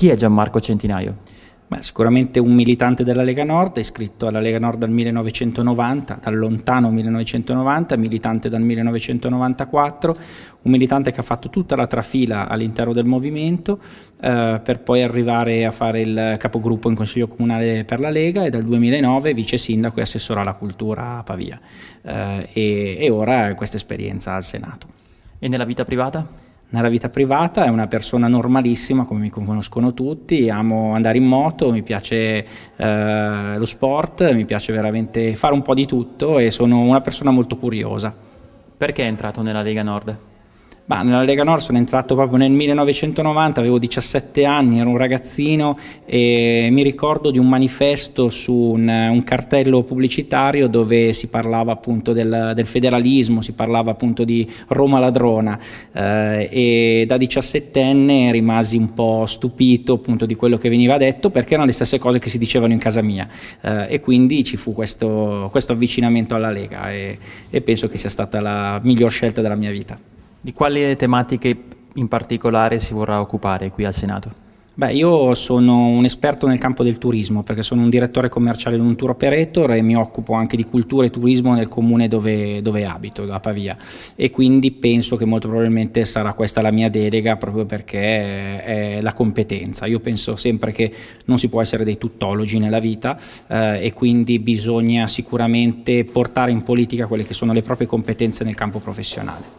Chi è Gianmarco Centinaio? Beh, sicuramente un militante della Lega Nord, iscritto alla Lega Nord dal 1990, dal lontano 1990, militante dal 1994, un militante che ha fatto tutta la trafila all'interno del movimento eh, per poi arrivare a fare il capogruppo in Consiglio Comunale per la Lega e dal 2009 vice sindaco e assessore alla cultura a Pavia eh, e, e ora questa esperienza al Senato. E nella vita privata? Nella vita privata è una persona normalissima, come mi conoscono tutti, amo andare in moto, mi piace eh, lo sport, mi piace veramente fare un po' di tutto e sono una persona molto curiosa. Perché è entrato nella Lega Nord? Ma nella Lega Nord sono entrato proprio nel 1990, avevo 17 anni, ero un ragazzino e mi ricordo di un manifesto su un, un cartello pubblicitario dove si parlava appunto del, del, federalismo, si parlava appunto di Roma ladrona eh, e da 17enne rimasi un po' stupito appunto di quello che veniva detto perché erano le stesse cose che si dicevano in casa mia eh, e quindi ci fu questo, questo avvicinamento alla Lega e, e penso che sia stata la miglior scelta della mia vita. Di quali tematiche in particolare si vorrà occupare qui al Senato? Beh, io sono un esperto nel campo del turismo perché sono un direttore commerciale di un tour operator e mi occupo anche di cultura e turismo nel comune dove, dove abito, da Pavia e quindi penso che molto probabilmente sarà questa la mia delega proprio perché è la competenza. Io penso sempre che non si può essere dei tuttologi nella vita eh, e quindi bisogna sicuramente portare in politica quelle che sono le proprie competenze nel campo professionale.